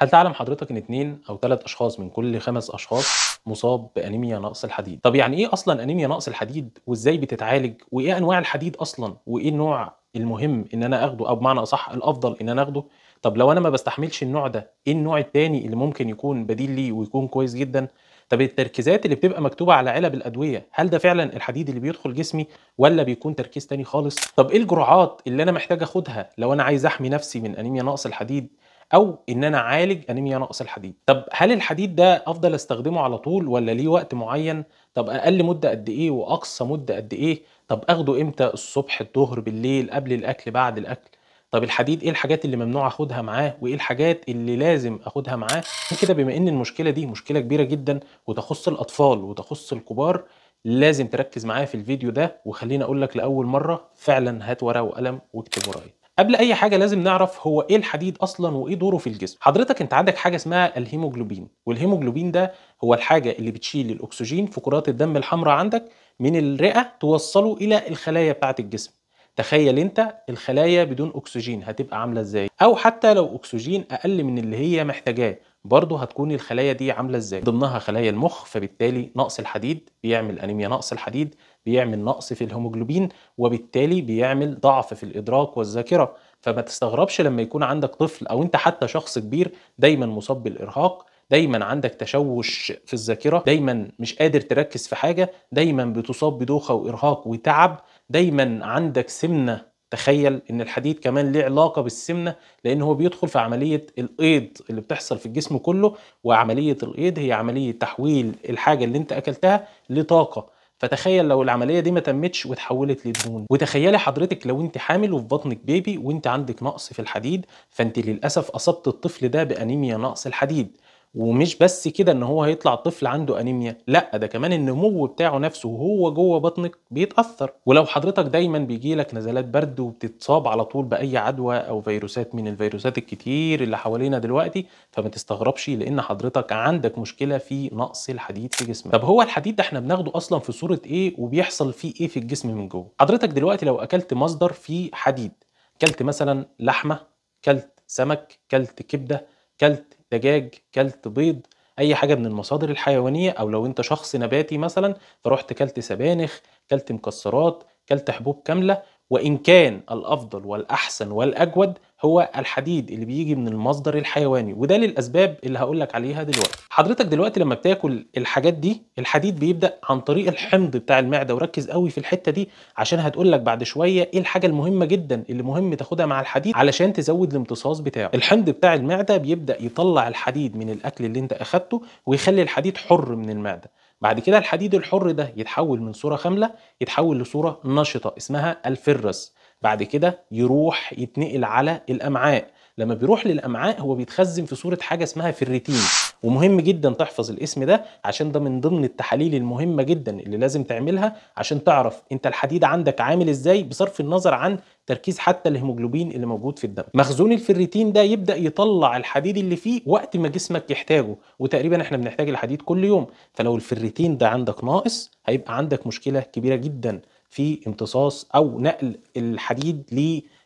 هل تعلم حضرتك ان اثنين او ثلاث اشخاص من كل خمس اشخاص مصاب بانيميا نقص الحديد طب يعني ايه اصلا انيميا نقص الحديد وازاي بتتعالج وايه انواع الحديد اصلا وايه النوع المهم ان انا اخده او بمعنى اصح الافضل ان انا اخده طب لو انا ما بستحملش النوع ده ايه النوع الثاني اللي ممكن يكون بديل ليه ويكون كويس جدا طب التركيزات اللي بتبقى مكتوبه على علب الادويه هل ده فعلا الحديد اللي بيدخل جسمي ولا بيكون تركيز تاني خالص طب ايه الجرعات اللي انا محتاج اخدها لو انا عايز احمي نفسي من انيميا نقص الحديد او ان انا اعالج انيميا نقص الحديد طب هل الحديد ده افضل استخدمه على طول ولا ليه وقت معين طب اقل مده قد ايه واقصى مده قد ايه طب اخده امتى الصبح الظهر بالليل قبل الاكل بعد الاكل طب الحديد ايه الحاجات اللي ممنوع اخدها معاه وايه الحاجات اللي لازم اخدها معاه كده بما ان المشكله دي مشكله كبيره جدا وتخص الاطفال وتخص الكبار لازم تركز معايا في الفيديو ده وخليني اقول لك لاول مره فعلا هات ورقه وقلم واكتب ورايا قبل اي حاجه لازم نعرف هو ايه الحديد اصلا وايه دوره في الجسم حضرتك انت عندك حاجه اسمها الهيموجلوبين والهيموجلوبين ده هو الحاجه اللي بتشيل الاكسجين في كرات الدم الحمراء عندك من الرئه توصله الى الخلايا بتاعه الجسم تخيل انت الخلايا بدون اكسجين هتبقى عامله ازاي او حتى لو اكسجين اقل من اللي هي محتاجاه برضه هتكون الخلايا دي عامله ازاي ضمنها خلايا المخ فبالتالي نقص الحديد بيعمل انيميا نقص الحديد بيعمل نقص في الهيموجلوبين وبالتالي بيعمل ضعف في الادراك والذاكره فما تستغربش لما يكون عندك طفل او انت حتى شخص كبير دايما مصاب بالارهاق دايما عندك تشوش في الذاكره دايما مش قادر تركز في حاجه دايما بتصاب بدوخه وارهاق وتعب دايما عندك سمنه تخيل ان الحديد كمان ليه علاقه بالسمنه لان هو بيدخل في عمليه الايض اللي بتحصل في الجسم كله وعمليه الايض هي عمليه تحويل الحاجه اللي انت اكلتها لطاقه فتخيل لو العمليه دي ما تمتش وتحولت لدهون وتخيلي حضرتك لو انت حامل وفي بطنك بيبي وانت عندك نقص في الحديد فانت للاسف اصبت الطفل ده بانيميا نقص الحديد ومش بس كده ان هو هيطلع طفل عنده انيميا لا ده كمان النمو بتاعه نفسه وهو جوه بطنك بيتاثر ولو حضرتك دايما بيجي لك نزلات برد وبتتصاب على طول باي عدوى او فيروسات من الفيروسات الكتير اللي حوالينا دلوقتي فما تستغربش لان حضرتك عندك مشكله في نقص الحديد في جسمك طب هو الحديد ده احنا بناخده اصلا في صوره ايه وبيحصل فيه ايه في الجسم من جوه حضرتك دلوقتي لو اكلت مصدر فيه حديد كلت مثلا لحمه كلت سمك كلت كبده كلت دجاج كلت بيض اي حاجه من المصادر الحيوانيه او لو انت شخص نباتي مثلا فروحت كلت سبانخ كلت مكسرات كلت حبوب كامله وإن كان الأفضل والأحسن والأجود هو الحديد اللي بيجي من المصدر الحيواني وده للأسباب اللي هقول لك عليها دلوقتي حضرتك دلوقتي لما بتاكل الحاجات دي الحديد بيبدأ عن طريق الحمض بتاع المعدة وركز قوي في الحتة دي عشان هتقول لك بعد شوية إيه الحاجة المهمة جدا اللي مهم تاخدها مع الحديد علشان تزود الامتصاص بتاعه الحمض بتاع المعدة بيبدأ يطلع الحديد من الأكل اللي أنت أخدته ويخلي الحديد حر من المعدة بعد كده الحديد الحر ده يتحول من صورة خاملة يتحول لصورة نشطة اسمها الفرس بعد كده يروح يتنقل على الأمعاء لما بيروح للامعاء هو بيتخزن في صوره حاجه اسمها فريتين ومهم جدا تحفظ الاسم ده عشان ده من ضمن التحاليل المهمه جدا اللي لازم تعملها عشان تعرف انت الحديد عندك عامل ازاي بصرف النظر عن تركيز حتى الهيموجلوبين اللي موجود في الدم مخزون الفريتين ده يبدا يطلع الحديد اللي فيه وقت ما جسمك يحتاجه وتقريبا احنا بنحتاج الحديد كل يوم فلو الفريتين ده عندك ناقص هيبقى عندك مشكله كبيره جدا في امتصاص او نقل الحديد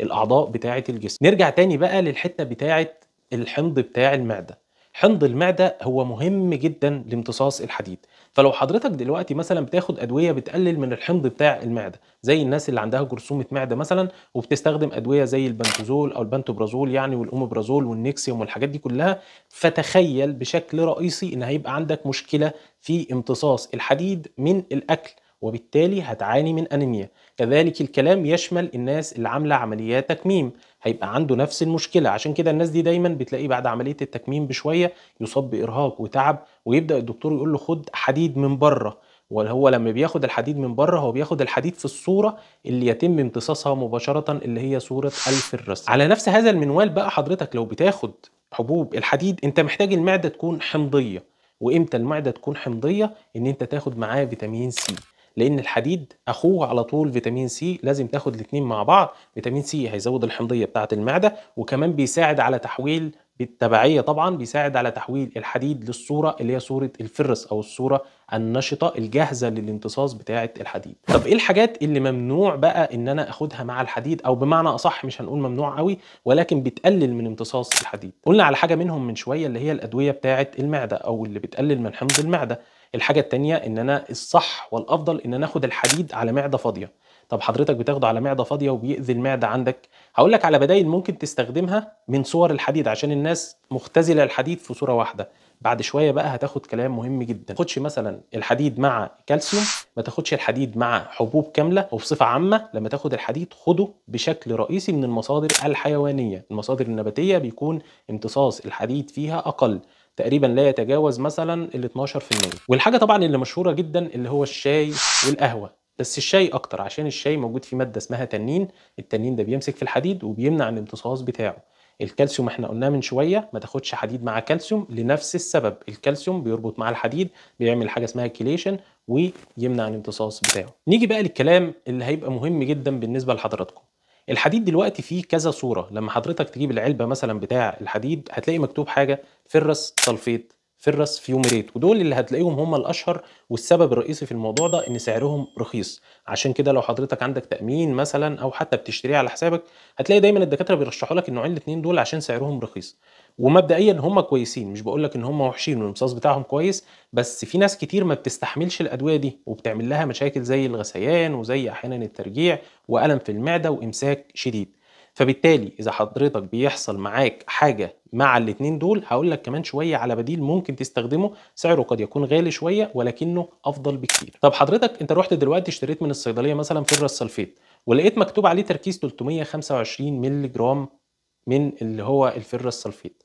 للاعضاء بتاعه الجسم نرجع تاني بقى للحته بتاعه الحمض بتاع المعده حمض المعده هو مهم جدا لامتصاص الحديد فلو حضرتك دلوقتي مثلا بتاخد ادويه بتقلل من الحمض بتاع المعده زي الناس اللي عندها جرثومه معده مثلا وبتستخدم ادويه زي البنتوزول او البنتوبرازول يعني والاوميبرازول والنيكسيوم والحاجات دي كلها فتخيل بشكل رئيسي ان هيبقى عندك مشكله في امتصاص الحديد من الاكل وبالتالي هتعاني من أنيميا كذلك الكلام يشمل الناس اللي عاملة عمليات تكميم هيبقى عنده نفس المشكلة عشان كده الناس دي دايما بتلاقيه بعد عملية التكميم بشوية يصاب بإرهاق وتعب ويبدأ الدكتور يقول له خد حديد من بره وهو لما بياخد الحديد من بره هو بياخد الحديد في الصوره اللي يتم امتصاصها مباشره اللي هي صوره الف الرسم على نفس هذا المنوال بقى حضرتك لو بتاخد حبوب الحديد انت محتاج المعده تكون حمضيه وامتى المعده تكون حمضيه ان انت تاخد معاه فيتامين سي لان الحديد اخوه على طول فيتامين سي لازم تاخد الاثنين مع بعض فيتامين سي هيزود الحمضيه بتاعه المعده وكمان بيساعد على تحويل بالتبعيه طبعا بيساعد على تحويل الحديد للصوره اللي هي صوره الفرس او الصوره النشطه الجاهزه للامتصاص بتاعه الحديد. طب ايه الحاجات اللي ممنوع بقى ان انا اخدها مع الحديد او بمعنى اصح مش هنقول ممنوع قوي ولكن بتقلل من امتصاص الحديد. قلنا على حاجه منهم من شويه اللي هي الادويه بتاعه المعده او اللي بتقلل من حمض المعده. الحاجه الثانيه ان انا الصح والافضل ان انا اخد الحديد على معده فاضيه طب حضرتك بتاخده على معده فاضيه وبيأذي المعده عندك هقول لك على بدائل ممكن تستخدمها من صور الحديد عشان الناس مختزله الحديد في صوره واحده بعد شويه بقى هتاخد كلام مهم جدا ما تاخدش مثلا الحديد مع كالسيوم ما تاخدش الحديد مع حبوب كامله وبصفه عامه لما تاخد الحديد خده بشكل رئيسي من المصادر الحيوانيه المصادر النباتيه بيكون امتصاص الحديد فيها اقل تقريبا لا يتجاوز مثلا ال 12% والحاجه طبعا اللي مشهوره جدا اللي هو الشاي والقهوه بس الشاي اكتر عشان الشاي موجود فيه ماده اسمها تنين التنين ده بيمسك في الحديد وبيمنع الامتصاص بتاعه الكالسيوم احنا قلناه من شويه ما تاخدش حديد مع كالسيوم لنفس السبب الكالسيوم بيربط مع الحديد بيعمل حاجه اسمها كيليشن ويمنع الامتصاص بتاعه نيجي بقى للكلام اللي هيبقى مهم جدا بالنسبه لحضراتكم الحديد دلوقتي فيه كذا صوره لما حضرتك تجيب العلبه مثلا بتاع الحديد هتلاقي مكتوب حاجه فيرس سلفيت فيرس فيوميريت ودول اللي هتلاقيهم هم الاشهر والسبب الرئيسي في الموضوع ده ان سعرهم رخيص عشان كده لو حضرتك عندك تامين مثلا او حتى بتشتريه على حسابك هتلاقي دايما الدكاتره بيرشحوا لك النوعين الاثنين دول عشان سعرهم رخيص ومبدئيا هم كويسين مش بقول لك ان هم وحشين والمصاص بتاعهم كويس بس في ناس كتير ما بتستحملش الادويه دي وبتعمل لها مشاكل زي الغثيان وزي احيانا الترجيع والم في المعده وامساك شديد فبالتالي اذا حضرتك بيحصل معاك حاجه مع الاثنين دول هقول لك كمان شويه على بديل ممكن تستخدمه سعره قد يكون غالي شويه ولكنه افضل بكتير طب حضرتك انت رحت دلوقتي اشتريت من الصيدليه مثلا فر السلفيت ولقيت مكتوب عليه تركيز 325 مللي جرام من اللي هو الفر السلفيت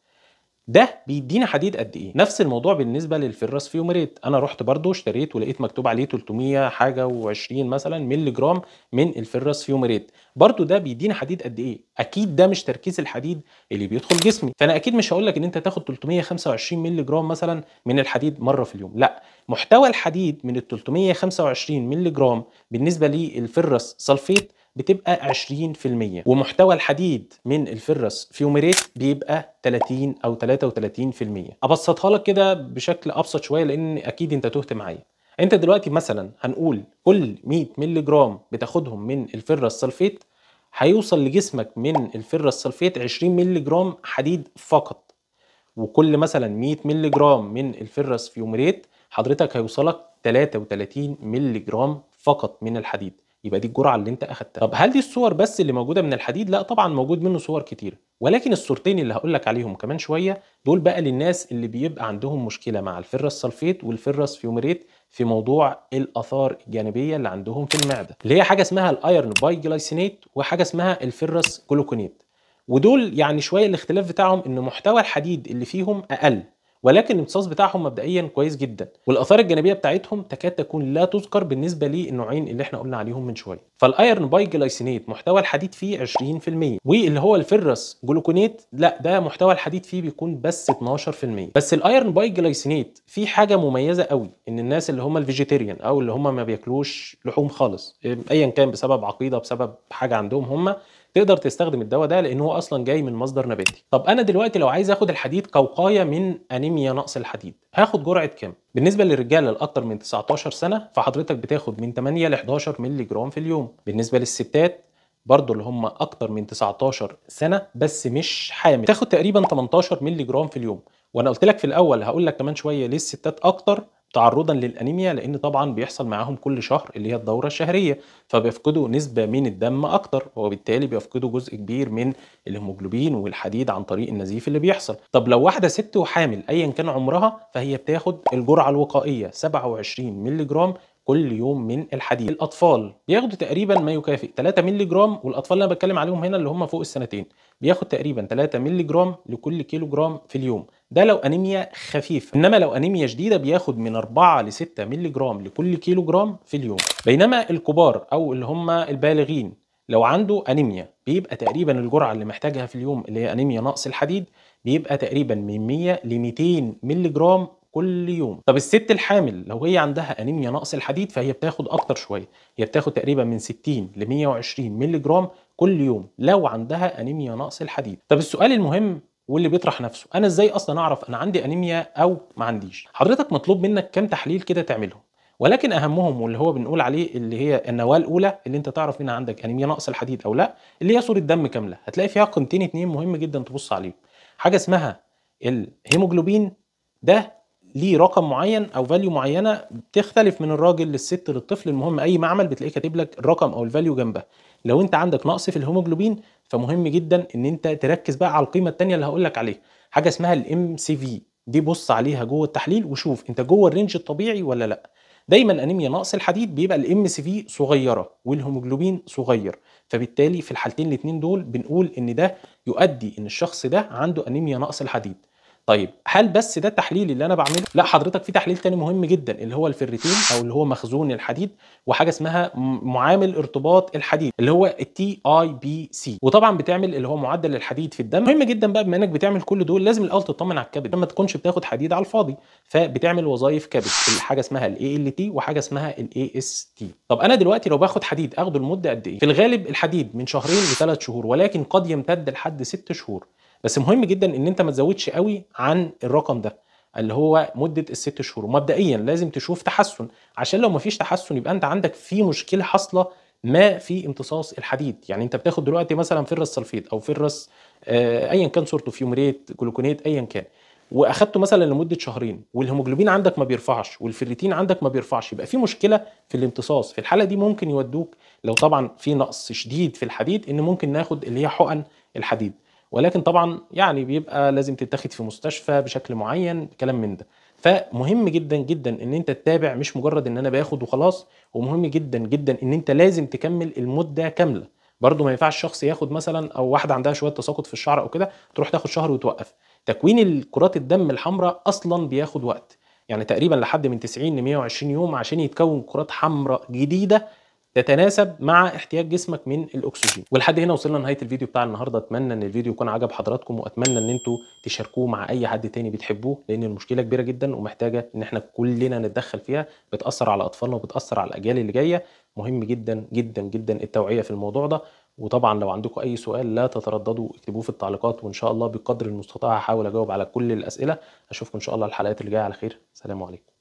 ده بيدينا حديد قد ايه نفس الموضوع بالنسبه للفراس فيومريت انا رحت برضو اشتريت ولقيت مكتوب عليه 300 حاجه و20 مثلا مللي جرام من الفراس فيومريت برضو ده بيدينا حديد قد ايه اكيد ده مش تركيز الحديد اللي بيدخل جسمي فانا اكيد مش هقول لك ان انت تاخد 325 مللي جرام مثلا من الحديد مره في اليوم لا محتوى الحديد من ال 325 مللي جرام بالنسبه للفرس سلفيت بتبقى 20% ومحتوى الحديد من الفرس فيوميريت بيبقى 30 او 33% ابسطها لك كده بشكل ابسط شويه لان اكيد انت تهت معايا انت دلوقتي مثلا هنقول كل 100 مللي جرام بتاخدهم من الفرس سلفيت هيوصل لجسمك من الفرس سلفيت 20 مللي جرام حديد فقط وكل مثلا 100 مللي جرام من الفرس فيوميريت حضرتك هيوصلك 33 مللي جرام فقط من الحديد يبقى دي الجرعه اللي انت اخدتها طب هل دي الصور بس اللي موجوده من الحديد لا طبعا موجود منه صور كتير ولكن الصورتين اللي هقول لك عليهم كمان شويه دول بقى للناس اللي بيبقى عندهم مشكله مع الفيرس سلفيت والفيرس فيوميريت في موضوع الاثار الجانبيه اللي عندهم في المعده اللي هي حاجه اسمها الايرن باي جلايسينيت وحاجه اسمها الفيرس جلوكونيت ودول يعني شويه الاختلاف بتاعهم ان محتوى الحديد اللي فيهم اقل ولكن الامتصاص بتاعهم مبدئيا كويس جدا والاثار الجانبيه بتاعتهم تكاد تكون لا تذكر بالنسبه للنوعين اللي احنا قلنا عليهم من شويه فالايرن باي جلايسينيت محتوى الحديد فيه 20% واللي هو الفرس جلوكونيت لا ده محتوى الحديد فيه بيكون بس 12% بس الايرن باي جلايسينيت فيه حاجه مميزه قوي ان الناس اللي هم الفيجيتيريان او اللي هم ما بياكلوش لحوم خالص ايا كان بسبب عقيده بسبب حاجه عندهم هم تقدر تستخدم الدواء ده لان هو اصلا جاي من مصدر نباتي طب انا دلوقتي لو عايز اخد الحديد كوقايه من انيميا نقص الحديد هاخد جرعه كام بالنسبه للرجاله الاكثر من 19 سنه فحضرتك بتاخد من 8 ل 11 مللي جرام في اليوم بالنسبه للستات برضه اللي هم اكتر من 19 سنه بس مش حامل تاخد تقريبا 18 مللي جرام في اليوم وانا قلت لك في الاول هقول لك كمان شويه ليه الستات اكتر تعرضا للانيميا لان طبعا بيحصل معاهم كل شهر اللي هي الدوره الشهريه فبيفقدوا نسبه من الدم اكتر وبالتالي بيفقدوا جزء كبير من الهيموجلوبين والحديد عن طريق النزيف اللي بيحصل طب لو واحده ست وحامل ايا كان عمرها فهي بتاخد الجرعه الوقائيه 27 ملغ كل يوم من الحديد الاطفال بياخدوا تقريبا ما يكافئ 3 مللي جرام والاطفال اللي انا بتكلم عليهم هنا اللي هم فوق السنتين بياخد تقريبا 3 مللي جرام لكل كيلو جرام في اليوم ده لو انيميا خفيفه انما لو انيميا شديده بياخد من 4 ل 6 مللي جرام لكل كيلو جرام في اليوم بينما الكبار او اللي هم البالغين لو عنده انيميا بيبقى تقريبا الجرعه اللي محتاجها في اليوم اللي هي انيميا نقص الحديد بيبقى تقريبا من 100 ل 200 مللي جرام كل يوم طب الست الحامل لو هي عندها انيميا نقص الحديد فهي بتاخد اكتر شويه هي بتاخد تقريبا من 60 ل 120 مللي جرام كل يوم لو عندها انيميا نقص الحديد طب السؤال المهم واللي بيطرح نفسه انا ازاي اصلا اعرف انا عندي انيميا او ما عنديش حضرتك مطلوب منك كام تحليل كده تعملهم ولكن اهمهم واللي هو بنقول عليه اللي هي النواه الاولى اللي انت تعرف منها عندك انيميا نقص الحديد او لا اللي هي صوره دم كامله هتلاقي فيها قيمتين اتنين مهم جدا تبص عليهم حاجه اسمها الهيموجلوبين ده ليه رقم معين او فاليو معينه بتختلف من الراجل للست للطفل المهم اي معمل بتلاقيه كاتب لك الرقم او الفاليو جنبها لو انت عندك نقص في الهيموجلوبين فمهم جدا ان انت تركز بقى على القيمه الثانيه اللي هقول لك عليها حاجه اسمها الام سي في دي بص عليها جوه التحليل وشوف انت جوه الرينج الطبيعي ولا لا دايما انيميا نقص الحديد بيبقى الام سي في صغيره والهيموجلوبين صغير فبالتالي في الحالتين الاثنين دول بنقول ان ده يؤدي ان الشخص ده عنده انيميا نقص الحديد طيب هل بس ده التحليل اللي انا بعمله لا حضرتك في تحليل تاني مهم جدا اللي هو الفرتين او اللي هو مخزون الحديد وحاجه اسمها معامل ارتباط الحديد اللي هو التي اي بي سي وطبعا بتعمل اللي هو معدل الحديد في الدم مهم جدا بقى بما انك بتعمل كل دول لازم الاول تطمن على الكبد ما تكونش بتاخد حديد على الفاضي فبتعمل وظائف كبد حاجه اسمها الاي ال تي وحاجه اسمها الاي اس تي طب انا دلوقتي لو باخد حديد اخده لمده قد ايه في الغالب الحديد من شهرين لثلاث شهور ولكن قد يمتد لحد ست شهور بس مهم جدا ان انت ما تزودش قوي عن الرقم ده اللي هو مده الست شهور ومبدئيا لازم تشوف تحسن عشان لو ما فيش تحسن يبقى انت عندك في مشكله حاصله ما في امتصاص الحديد يعني انت بتاخد دلوقتي مثلا فرس سلفيت او فرس آه، ايا كان صورته فيومريت جلوكونيت ايا كان واخدته مثلا لمده شهرين والهيموجلوبين عندك ما بيرفعش والفريتين عندك ما بيرفعش يبقى في مشكله في الامتصاص في الحاله دي ممكن يودوك لو طبعا في نقص شديد في الحديد ان ممكن ناخد اللي هي حقن الحديد ولكن طبعا يعني بيبقى لازم تتاخد في مستشفى بشكل معين كلام من ده فمهم جدا جدا ان انت تتابع مش مجرد ان انا باخد وخلاص ومهم جدا جدا ان انت لازم تكمل المده كامله برضه ما ينفعش شخص ياخد مثلا او واحده عندها شويه تساقط في الشعر او كده تروح تاخد شهر وتوقف تكوين الكرات الدم الحمراء اصلا بياخد وقت يعني تقريبا لحد من 90 ل 120 يوم عشان يتكون كرات حمراء جديده تتناسب مع احتياج جسمك من الاكسجين ولحد هنا وصلنا لنهايه الفيديو بتاع النهارده اتمنى ان الفيديو يكون عجب حضراتكم واتمنى ان انتم تشاركوه مع اي حد تاني بتحبوه لان المشكله كبيره جدا ومحتاجه ان احنا كلنا نتدخل فيها بتاثر على اطفالنا وبتاثر على الاجيال اللي جايه مهم جدا جدا جدا التوعيه في الموضوع ده وطبعا لو عندكم اي سؤال لا تترددوا اكتبوه في التعليقات وان شاء الله بقدر المستطاع هحاول اجاوب على كل الاسئله اشوفكم ان شاء الله الحلقات اللي جايه على خير سلام عليكم